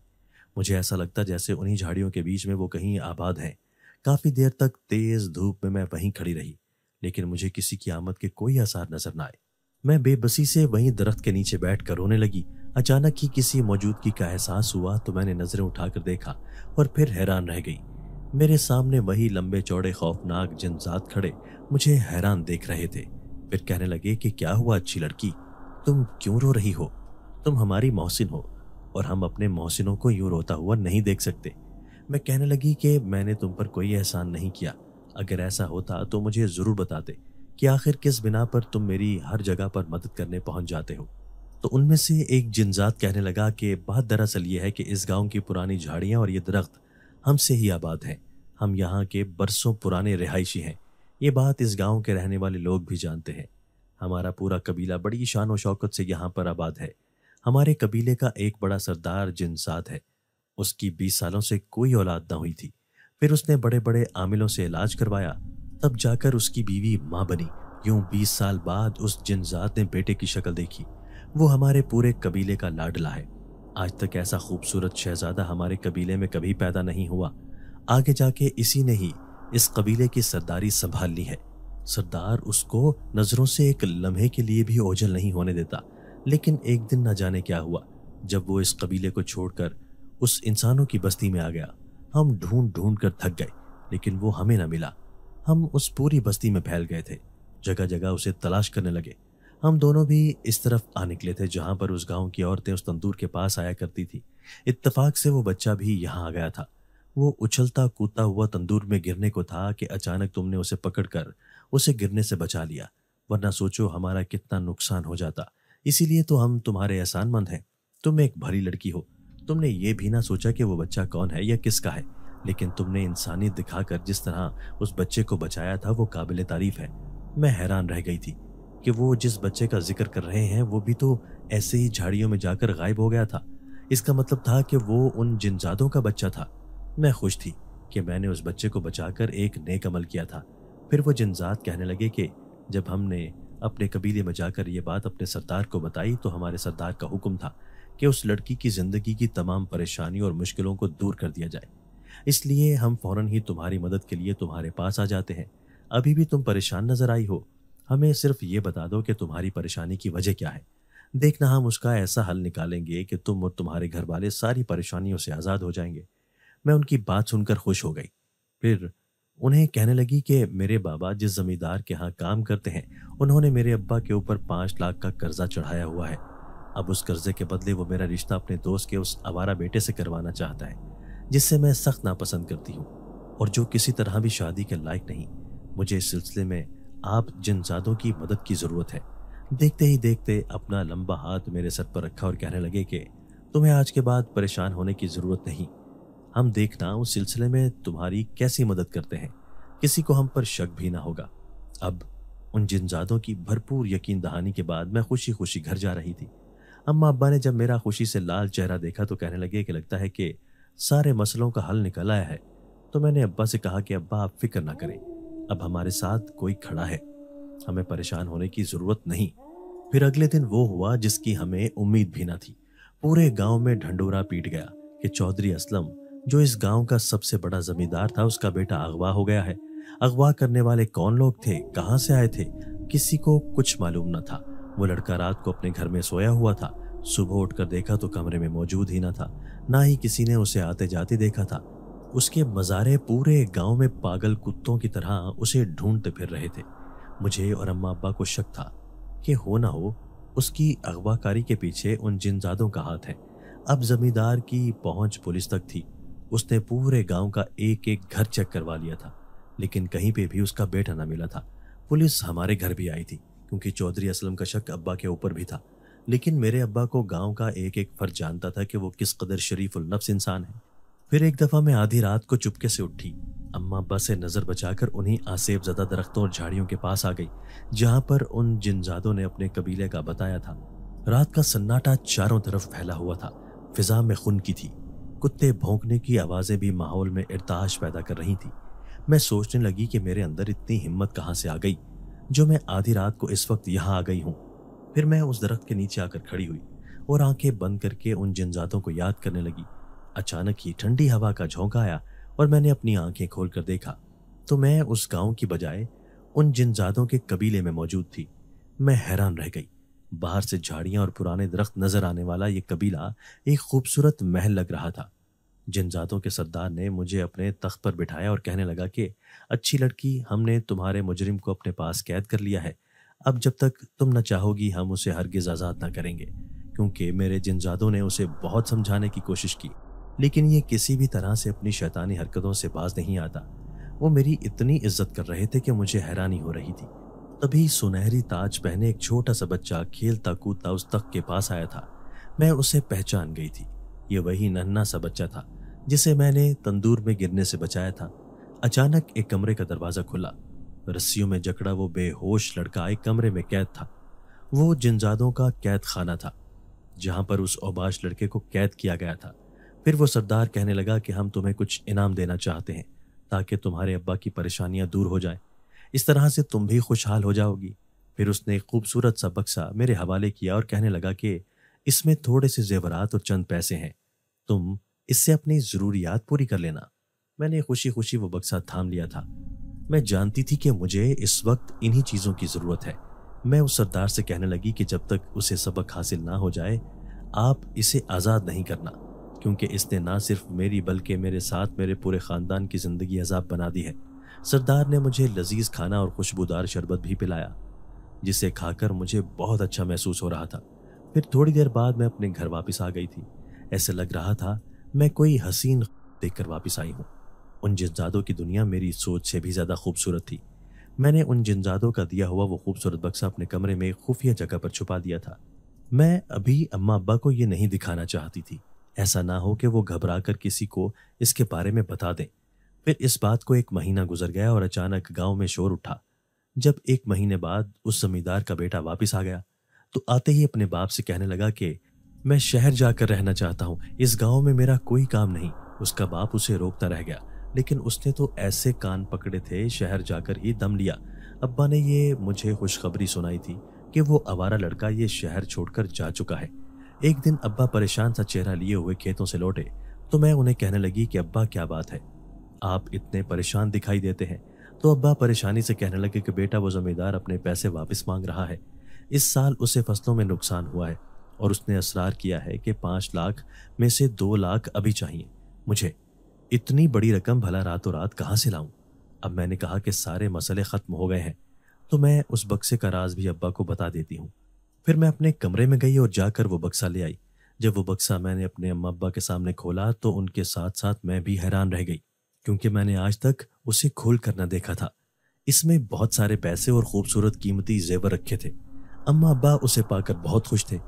मुझे ऐसा लगता जैसे उन्हीं झाड़ियों के बीच में वो कहीं आबाद हैं काफ़ी देर तक तेज़ धूप में मैं वहीं खड़ी रही लेकिन मुझे किसी की आमद के कोई आसार नज़र न आए मैं बेबसी से वहीं दरख्त के नीचे बैठ कर रोने लगी अचानक ही किसी मौजूदगी का एहसास हुआ तो मैंने नज़रें उठाकर देखा और फिर हैरान रह गई मेरे सामने वही लंबे चौड़े खौफनाक जिनजात खड़े मुझे हैरान देख रहे थे फिर कहने लगे कि क्या हुआ अच्छी लड़की तुम क्यों रो रही हो तुम हमारी मोहसिन हो और हम अपने मोहसिनों को यूं रोता हुआ नहीं देख सकते मैं कहने लगी कि मैंने तुम पर कोई एहसान नहीं किया अगर ऐसा होता तो मुझे ज़रूर बताते कि आखिर किस बिना पर तुम मेरी हर जगह पर मदद करने पहुंच जाते हो तो उनमें से एक जिनजात कहने लगा कि बात दरअसल ये है कि इस गांव की पुरानी झाड़ियाँ और ये दरख्त हमसे ही आबाद हैं हम यहाँ के बरसों पुराने रिहायशी हैं ये बात इस गांव के रहने वाले लोग भी जानते हैं हमारा पूरा कबीला बड़ी शान व शौकत से यहाँ पर आबाद है हमारे कबीले का एक बड़ा सरदार जिनसाद है उसकी बीस सालों से कोई औलाद ना हुई थी फिर उसने बड़े बड़े आमिलों से इलाज करवाया तब जाकर उसकी बीवी माँ बनी यूं बीस साल बाद उस जिनजात ने बेटे की शक्ल देखी वो हमारे पूरे कबीले का लाडला है आज तक ऐसा खूबसूरत शहजादा हमारे कबीले में कभी पैदा नहीं हुआ आगे जाके इसी ने ही इस कबीले की सरदारी संभाल ली है सरदार उसको नज़रों से एक लम्हे के लिए भी ओझल नहीं होने देता लेकिन एक दिन न जाने क्या हुआ जब वो इस कबीले को छोड़कर उस इंसानों की बस्ती में आ गया हम ढूंढ ढूंढ कर थक गए लेकिन वो हमें न मिला हम उस पूरी बस्ती में फैल गए थे जगह जगह उसे तलाश करने लगे हम दोनों भी इस तरफ आ निकले थे जहां पर उस गांव की औरतें उस तंदूर के पास आया करती थी इतफाक से वो बच्चा भी यहाँ आ गया था वो उछलता कूदता हुआ तंदूर में गिरने को था कि अचानक तुमने उसे पकड़कर उसे गिरने से बचा लिया वरना सोचो हमारा कितना नुकसान हो जाता इसीलिए तो हम तुम्हारे एहसानमंद हैं तुम एक भरी लड़की हो तुमने ये भी ना सोचा कि वो बच्चा कौन है या किसका है लेकिन तुमने इंसानियत दिखाकर जिस तरह उस बच्चे को बचाया था वो काबिल तारीफ है मैं हैरान रह गई थी कि वो जिस बच्चे का जिक्र कर रहे हैं वो भी तो ऐसे ही झाड़ियों में जाकर गायब हो गया था इसका मतलब था कि वो उन जिनजादों का बच्चा था मैं खुश थी कि मैंने उस बच्चे को बचाकर एक नेक अमल किया था फिर वो जिनजात कहने लगे कि जब हमने अपने कबीले में जाकर ये बात अपने सरदार को बताई तो हमारे सरदार का हुक्म था कि उस लड़की की ज़िंदगी की तमाम परेशानियों और मुश्किलों को दूर कर दिया जाए इसलिए हम फौरन ही तुम्हारी मदद के लिए तुम्हारे पास आ जाते हैं अभी भी तुम परेशान नज़र आई हो हमें सिर्फ ये बता दो कि तुम्हारी परेशानी की वजह क्या है देखना हम उसका ऐसा हल निकालेंगे कि तुम और तुम्हारे घर वाले सारी परेशानियों से आज़ाद हो जाएंगे मैं उनकी बात सुनकर खुश हो गई फिर उन्हें कहने लगी कि मेरे बाबा जिस जमींदार के यहाँ काम करते हैं उन्होंने मेरे अब्बा के ऊपर पाँच लाख का कर्जा चढ़ाया हुआ है अब उस कर्जे के बदले वो मेरा रिश्ता अपने दोस्त के उस आवारा बेटे से करवाना चाहता है जिससे मैं सख्त नापसंद करती हूँ और जो किसी तरह भी शादी के लायक नहीं मुझे इस सिलसिले में आप जिन जादों की मदद की ज़रूरत है देखते ही देखते अपना लंबा हाथ मेरे सर पर रखा और कहने लगे कि तुम्हें आज के बाद परेशान होने की ज़रूरत नहीं हम देखना उस सिलसिले में तुम्हारी कैसी मदद करते हैं किसी को हम पर शक भी ना होगा अब उन जिनजादों की भरपूर यकीन दहानी के बाद मैं खुशी खुशी घर जा रही थी अम्मा अब्बा ने जब मेरा खुशी से लाल चेहरा देखा तो कहने लगे कि लगता है कि सारे मसलों का हल निकल आया है तो मैंने अब्बा से कहा कि अब्बा आप फिक्र ना करें अब हमारे साथ कोई खड़ा है हमें परेशान होने की ज़रूरत नहीं फिर अगले दिन वो हुआ जिसकी हमें उम्मीद भी ना थी पूरे गांव में ढंडोरा पीट गया कि चौधरी असलम जो इस गांव का सबसे बड़ा जमींदार था उसका बेटा अगवा हो गया है अगवा करने वाले कौन लोग थे कहाँ से आए थे किसी को कुछ मालूम न था वो लड़का रात को अपने घर में सोया हुआ था सुबह उठकर देखा तो कमरे में मौजूद ही न था ना ही किसी ने उसे आते जाते देखा था उसके मज़ारे पूरे गांव में पागल कुत्तों की तरह उसे ढूंढते फिर रहे थे मुझे और अम्मा अब्बा को शक था कि हो ना हो उसकी अगवाकारी के पीछे उन जिनजादों का हाथ है अब जमींदार की पहुंच पुलिस तक थी उसने पूरे गांव का एक एक घर चेक करवा लिया था लेकिन कहीं पे भी उसका बेटा ना मिला था पुलिस हमारे घर भी आई थी क्योंकि चौधरी असलम का शक अब्बा के ऊपर भी था लेकिन मेरे अब्बा को गांव का एक एक फर्ज जानता था कि वो किस कदर शरीफ उलनफ्स इंसान है फिर एक दफ़ा मैं आधी रात को चुपके से उठी अम्मा अब्बा से नज़र बचाकर उन्हीं आसेब ज्यादा दरख्तों और झाड़ियों के पास आ गई जहाँ पर उन जिनजादों ने अपने कबीले का बताया था रात का सन्नाटा चारों तरफ फैला हुआ था फिजा में खून की थी कुत्ते भोंकने की आवाज़ें भी माहौल में इरताश पैदा कर रही थी मैं सोचने लगी कि मेरे अंदर इतनी हिम्मत कहाँ से आ गई जो मैं आधी रात को इस वक्त यहाँ आ गई हूँ फिर मैं उस दरख्त के नीचे आकर खड़ी हुई और आंखें बंद करके उन जिनजातों को याद करने लगी अचानक ही ठंडी हवा का झोंका आया और मैंने अपनी आंखें खोल कर देखा तो मैं उस गांव की बजाय उन जिनजादों के कबीले में मौजूद थी मैं हैरान रह गई बाहर से झाड़ियां और पुराने दरख्त नजर आने वाला ये कबीला एक खूबसूरत महल लग रहा था जिनजातों के सरदार ने मुझे अपने तख्त पर बिठाया और कहने लगा कि अच्छी लड़की हमने तुम्हारे मुजरिम को अपने पास कैद कर लिया है अब जब तक तुम न चाहोगी हम उसे हरगिज आज़ाद ना करेंगे क्योंकि मेरे जिनजादों ने उसे बहुत समझाने की कोशिश की लेकिन ये किसी भी तरह से अपनी शैतानी हरकतों से बाज नहीं आता वो मेरी इतनी इज्जत कर रहे थे कि मुझे हैरानी हो रही थी तभी सुनहरी ताज पहने एक छोटा सा बच्चा खेलता कूदता उस तख्त के पास आया था मैं उसे पहचान गई थी ये वही नन्ना सा बच्चा था जिसे मैंने तंदूर में गिरने से बचाया था अचानक एक कमरे का दरवाज़ा खुला रस्सियों में जकड़ा वो बेहोश लड़का एक कमरे में कैद था वो जिनजादों का कैद खाना था जहाँ पर उस ओबाश लड़के को कैद किया गया था फिर वो सरदार कहने लगा कि हम तुम्हें कुछ इनाम देना चाहते हैं ताकि तुम्हारे अब्बा की परेशानियां दूर हो जाए इस तरह से तुम भी खुशहाल हो जाओगी फिर उसने एक खूबसूरत सा बक्सा मेरे हवाले किया और कहने लगा कि इसमें थोड़े से जेवरात और चंद पैसे हैं तुम इससे अपनी ज़रूरियात पूरी कर लेना मैंने खुशी खुशी वो बक्सा थाम लिया था मैं जानती थी कि मुझे इस वक्त इन्हीं चीज़ों की ज़रूरत है मैं उस सरदार से कहने लगी कि जब तक उसे सबक हासिल ना हो जाए आप इसे आज़ाद नहीं करना क्योंकि इसने ना सिर्फ मेरी बल्कि मेरे साथ मेरे पूरे ख़ानदान की ज़िंदगी अजाब बना दी है सरदार ने मुझे लजीज खाना और खुशबूदार शरबत भी पिलाया जिसे खाकर मुझे बहुत अच्छा महसूस हो रहा था फिर थोड़ी देर बाद मैं अपने घर वापस आ गई थी ऐसे लग रहा था मैं कोई हसीन देख कर वापस आई हूँ उन जिनजादों की दुनिया मेरी सोच से भी ज़्यादा खूबसूरत थी मैंने उन जिनजादों का दिया हुआ वो खूबसूरत बक्सा अपने कमरे में खुफिया जगह पर छुपा दिया था मैं अभी अम्मा अब्बा को ये नहीं दिखाना चाहती थी ऐसा ना हो कि वो घबरा कर किसी को इसके बारे में बता दें फिर इस बात को एक महीना गुजर गया और अचानक गांव में शोर उठा जब एक महीने बाद उस जमींदार का बेटा वापस आ गया तो आते ही अपने बाप से कहने लगा कि मैं शहर जाकर रहना चाहता हूँ इस गांव में मेरा कोई काम नहीं उसका बाप उसे रोकता रह गया लेकिन उसने तो ऐसे कान पकड़े थे शहर जाकर ही दम लिया अब्बा ने ये मुझे खुशखबरी सुनाई थी कि वो आवारा लड़का ये शहर छोड़कर जा चुका है एक दिन अब्बा परेशान सा चेहरा लिए हुए खेतों से लौटे तो मैं उन्हें कहने लगी कि अब्बा क्या बात है आप इतने परेशान दिखाई देते हैं तो अब्बा परेशानी से कहने लगे कि बेटा वो ज़मींदार अपने पैसे वापस मांग रहा है इस साल उसे फसलों में नुकसान हुआ है और उसने असरार किया है कि पाँच लाख में से दो लाख अभी चाहिए मुझे इतनी बड़ी रकम भला रातों रात कहाँ से लाऊं अब मैंने कहा कि सारे मसले ख़त्म हो गए हैं तो मैं उस बक्से का राज भी अब्बा को बता देती हूँ फिर मैं अपने कमरे में गई और जाकर वो बक्सा ले आई जब वो बक्सा मैंने अपने अम्मा अब्बा के सामने खोला तो उनके साथ साथ मैं भी हैरान रह गई क्योंकि मैंने आज तक उसे खोल कर ना देखा था इसमें बहुत सारे पैसे और खूबसूरत कीमती जेवर रखे थे अम्मा अब्बा उसे पाकर बहुत खुश थे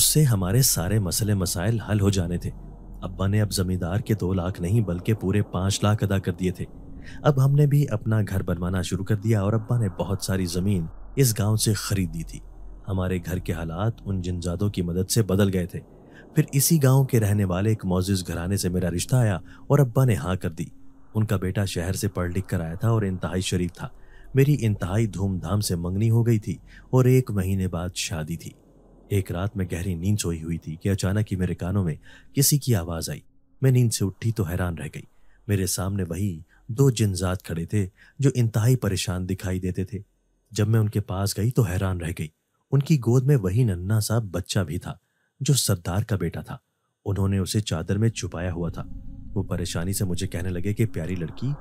उससे हमारे सारे मसले मसाइल हल हो जाने थे अब्बा ने अब जमींदार के दो लाख नहीं बल्कि पूरे पाँच लाख अदा कर दिए थे अब हमने भी अपना घर बनवाना शुरू कर दिया और अब्बा ने बहुत सारी ज़मीन इस गांव से खरीद दी थी हमारे घर के हालात उन जिनजादों की मदद से बदल गए थे फिर इसी गांव के रहने वाले एक मोजिज़ घराने से मेरा रिश्ता आया और अब्बा ने हाँ कर दी उनका बेटा शहर से पढ़ लिख कर आया था और इंतहाई शरीफ था मेरी इंतहाई धूमधाम से मंगनी हो गई थी और एक महीने बाद शादी थी एक रात में गहरी नींद सोई हुई थी कि अचानक ही मेरे कानों में किसी की आवाज़ आई मैं नींद से उठी तो हैरान रह गई मेरे सामने वही दो जिनजात खड़े थे जो इंतहाई परेशान दिखाई देते थे जब मैं उनके पास गई तो हैरान रह गई उनकी गोद में वही नन्ना साहब बच्चा भी था जो सरदार का बेटा था उन्होंने उसे चादर में छुपाया हुआ था वो परेशानी से मुझे कहने लगे कि प्यारी लड़की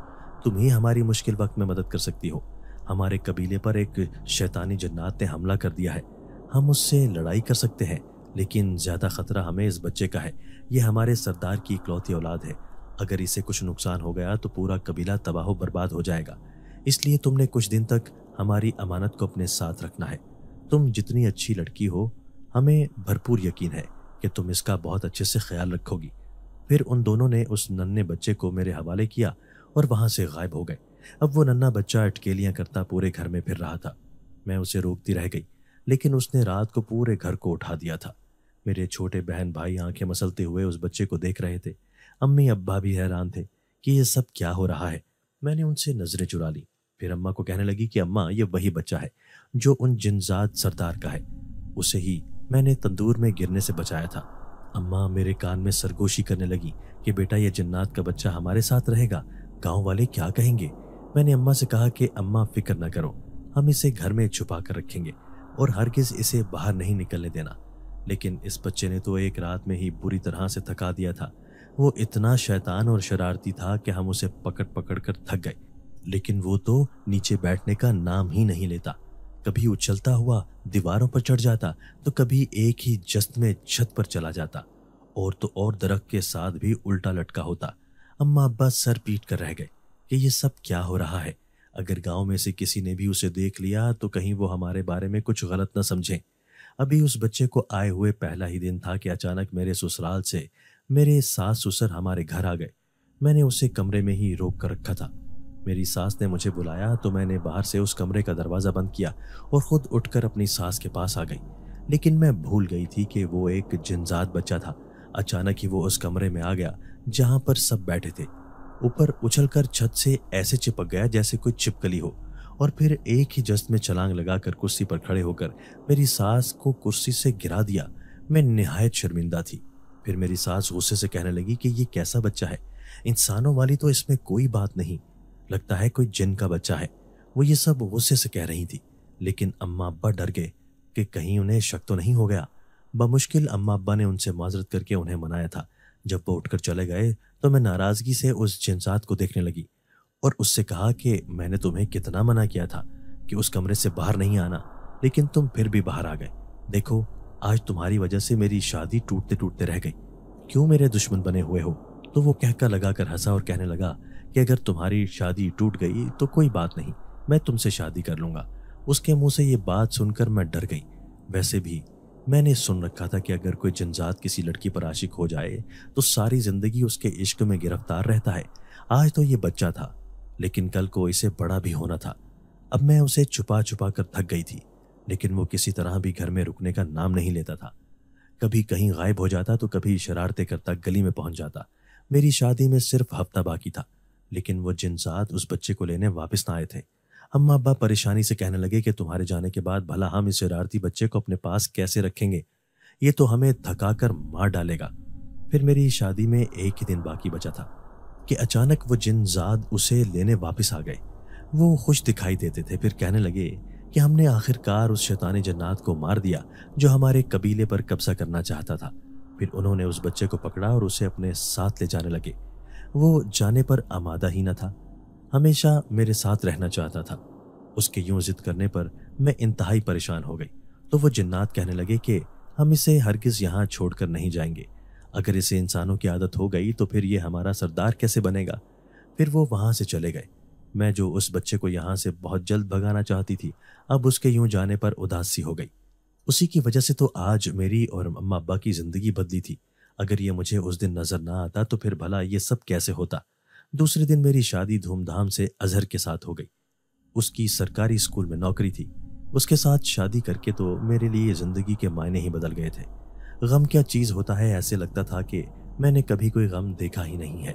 तुम ही हमारी मुश्किल वक्त में मदद कर सकती हो हमारे कबीले पर एक शैतानी जन्नात ने हमला कर दिया है हम उससे लड़ाई कर सकते हैं लेकिन ज़्यादा खतरा हमें इस बच्चे का है ये हमारे सरदार की इकलौती औलाद है अगर इसे कुछ नुकसान हो गया तो पूरा कबीला तबाह बर्बाद हो जाएगा इसलिए तुमने कुछ दिन तक हमारी अमानत को अपने साथ रखना है तुम जितनी अच्छी लड़की हो हमें भरपूर यकीन है कि तुम इसका बहुत अच्छे से ख्याल रखोगी फिर उन दोनों ने उस नन्हे बच्चे को मेरे हवाले किया और वहां से गायब हो गए अब वो नन्ना बच्चा अटकेलियां करता पूरे घर में फिर रहा था मैं उसे रोकती रह गई लेकिन उसने रात को पूरे घर को उठा दिया था मेरे छोटे बहन भाई आंखें मसलते हुए उस बच्चे को देख रहे थे अम्मी अब्बा भी हैरान थे कि ये सब क्या हो रहा है मैंने उनसे नज़रें चुरा ली फिर अम्मा को कहने लगी कि अम्मा ये वही बच्चा है जो उन जिनजाद सरदार का है उसे ही मैंने तंदूर में गिरने से बचाया था अम्मा मेरे कान में सरगोशी करने लगी कि बेटा ये जन्नात का बच्चा हमारे साथ रहेगा गांव वाले क्या कहेंगे मैंने अम्मा से कहा कि अम्मा फिक्र न करो हम इसे घर में छुपा कर रखेंगे और हरगिज इसे बाहर नहीं निकलने देना लेकिन इस बच्चे ने तो एक रात में ही बुरी तरह से थका दिया था वो इतना शैतान और शरारती था कि हम उसे पकड़ पकड़ कर थक गए लेकिन वो तो नीचे बैठने का नाम ही नहीं लेता कभी उछलता हुआ दीवारों पर चढ़ जाता तो कभी एक ही जस्त में छत पर चला जाता और तो और दरख के साथ भी उल्टा लटका होता अम्मा अब्बा सर पीट कर रह गए कि ये सब क्या हो रहा है अगर गांव में से किसी ने भी उसे देख लिया तो कहीं वो हमारे बारे में कुछ गलत न समझें अभी उस बच्चे को आए हुए पहला ही दिन था कि अचानक मेरे ससुराल से मेरे सास ससुर हमारे घर आ गए मैंने उसे कमरे में ही रोक कर रखा था मेरी सास ने मुझे बुलाया तो मैंने बाहर से उस कमरे का दरवाज़ा बंद किया और ख़ुद उठकर अपनी सास के पास आ गई लेकिन मैं भूल गई थी कि वो एक जिनजात बच्चा था अचानक ही वो उस कमरे में आ गया जहाँ पर सब बैठे थे ऊपर उछलकर छत से ऐसे चिपक गया जैसे कोई चिपकली हो और फिर एक ही जस्त में छलांग लगाकर कुर्सी पर खड़े होकर मेरी सास को कुर्सी से गिरा दिया मैं नहायत शर्मिंदा थी फिर मेरी सास गुस्से से कहने लगी कि ये कैसा बच्चा है इंसानों वाली तो इसमें कोई बात नहीं लगता है कोई जिन का बच्चा है वो ये सब गुस्से से कह रही थी लेकिन अम्मा अब्बा डर गए कि कहीं उन्हें शक तो नहीं हो गया बमुश्किल अम्मा अब्बा ने उनसे माजरत करके उन्हें मनाया था जब वो उठकर चले गए तो मैं नाराज़गी से उस जिनसात को देखने लगी और उससे कहा कि मैंने तुम्हें कितना मना किया था कि उस कमरे से बाहर नहीं आना लेकिन तुम फिर भी बाहर आ गए देखो आज तुम्हारी वजह से मेरी शादी टूटते टूटते रह गई क्यों मेरे दुश्मन बने हुए हो तो वो कहकर लगा कर हंसा और कहने लगा कि अगर तुम्हारी शादी टूट गई तो कोई बात नहीं मैं तुमसे शादी कर लूंगा उसके मुंह से ये बात सुनकर मैं डर गई वैसे भी मैंने सुन रखा था कि अगर कोई जनजात किसी लड़की पर आशिक हो जाए तो सारी जिंदगी उसके इश्क में गिरफ्तार रहता है आज तो ये बच्चा था लेकिन कल को इसे बड़ा भी होना था अब मैं उसे छुपा छुपा कर थक गई थी लेकिन वो किसी तरह भी घर में रुकने का नाम नहीं लेता था कभी कहीं गायब हो जाता तो कभी शरारतें करता गली में पहुंच जाता मेरी शादी में सिर्फ हफ्ता बाकी था लेकिन वो जिनसात उस बच्चे को लेने वापस ना आए थे अम्मा अब्बा परेशानी से कहने लगे कि तुम्हारे जाने के बाद भला हम इस शरारती बच्चे को अपने पास कैसे रखेंगे ये तो हमें थका कर मार डालेगा फिर मेरी शादी में एक ही दिन बाकी बचा था कि अचानक वो जिन उसे लेने वापस आ गए वो खुश दिखाई देते थे फिर कहने लगे कि हमने आखिरकार उस शैतान जन्नात को मार दिया जो हमारे कबीले पर कब्जा करना चाहता था फिर उन्होंने उस बच्चे को पकड़ा और उसे अपने साथ ले जाने लगे वो जाने पर आमादा ही न था हमेशा मेरे साथ रहना चाहता था उसके यूं जिद करने पर मैं इंतहाई परेशान हो गई तो वो जन्नात कहने लगे कि हम इसे हर किस यहाँ छोड़कर नहीं जाएंगे अगर इसे इंसानों की आदत हो गई तो फिर ये हमारा सरदार कैसे बनेगा फिर वो वहाँ से चले गए मैं जो उस बच्चे को यहाँ से बहुत जल्द भगाना चाहती थी अब उसके यूं जाने पर उदासी हो गई उसी की वजह से तो आज मेरी और अम्मा अब्बा की ज़िंदगी बदली थी अगर ये मुझे उस दिन नजर ना आता तो फिर भला ये सब कैसे होता दूसरे दिन मेरी शादी धूमधाम से अजहर के साथ हो गई उसकी सरकारी स्कूल में नौकरी थी उसके साथ शादी करके तो मेरे लिए ज़िंदगी के मायने ही बदल गए थे गम क्या चीज़ होता है ऐसे लगता था कि मैंने कभी कोई गम देखा ही नहीं है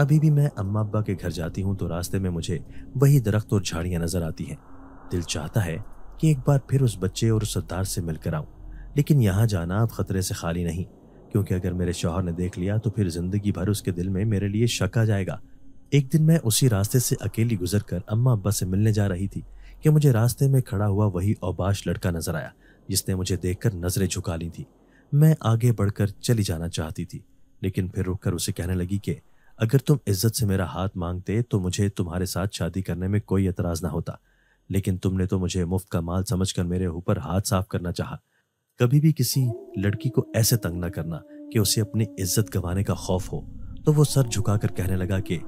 अभी भी मैं अम्मा अब्बा के घर जाती हूँ तो रास्ते में मुझे वही दरख्त और झाड़ियाँ नज़र आती हैं दिल चाहता है कि एक बार फिर उस बच्चे और उस सरदार से मिलकर आऊँ लेकिन यहाँ जाना अब खतरे से खाली नहीं क्योंकि अगर मेरे शोहर ने देख लिया तो फिर जिंदगी भर उसके दिल में मेरे लिए शक आ जाएगा एक दिन मैं उसी रास्ते से अकेली गुजर कर अम्मा अब्बा से मिलने जा रही थी कि मुझे रास्ते में खड़ा हुआ वही औबाश लड़का नजर आया जिसने मुझे देखकर नजरें झुका ली थी मैं आगे बढ़कर चली जाना चाहती थी लेकिन फिर रुककर उसे कहने लगी कि अगर तुम इज्जत से मेरा हाथ मांगते तो मुझे तुम्हारे साथ शादी करने में कोई एतराज ना होता लेकिन तुमने तो मुझे मुफ्त का माल समझकर मेरे ऊपर हाथ साफ करना चाहा कभी भी किसी लड़की को ऐसे तंग ना करना कि उसे अपनी इज्जत गंवाने का खौफ हो तो वो सर झुकाकर कहने लगा कि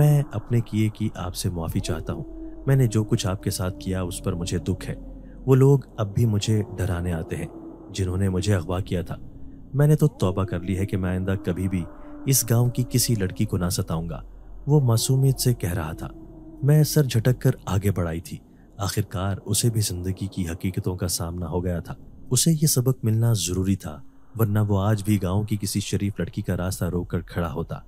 मैं अपने किए की आपसे माफ़ी चाहता हूँ मैंने जो कुछ आपके साथ किया उस पर मुझे दुख है वो लोग अब भी मुझे डराने आते हैं जिन्होंने मुझे अगवा किया था मैंने तो तौबा कर ली है कि मैं आइंदा कभी भी इस गांव की किसी लड़की को ना सताऊंगा वो मासूमियत से कह रहा था मैं सर झटक कर आगे बढ़ाई थी आखिरकार उसे भी जिंदगी की हकीकतों का सामना हो गया था उसे यह सबक मिलना जरूरी था वरना वो आज भी गांव की किसी शरीफ लड़की का रास्ता रोक कर खड़ा होता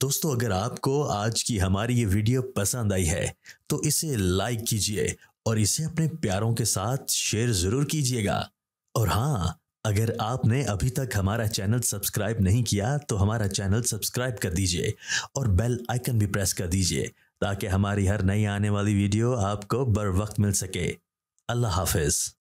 दोस्तों अगर आपको आज की हमारी ये वीडियो पसंद आई है तो इसे लाइक कीजिए और इसे अपने प्यारों के साथ शेयर जरूर कीजिएगा और हाँ अगर आपने अभी तक हमारा चैनल सब्सक्राइब नहीं किया तो हमारा चैनल सब्सक्राइब कर दीजिए और बेल आइकन भी प्रेस कर दीजिए ताकि हमारी हर नई आने वाली वीडियो आपको बर वक्त मिल सके अल्लाह हाफिज़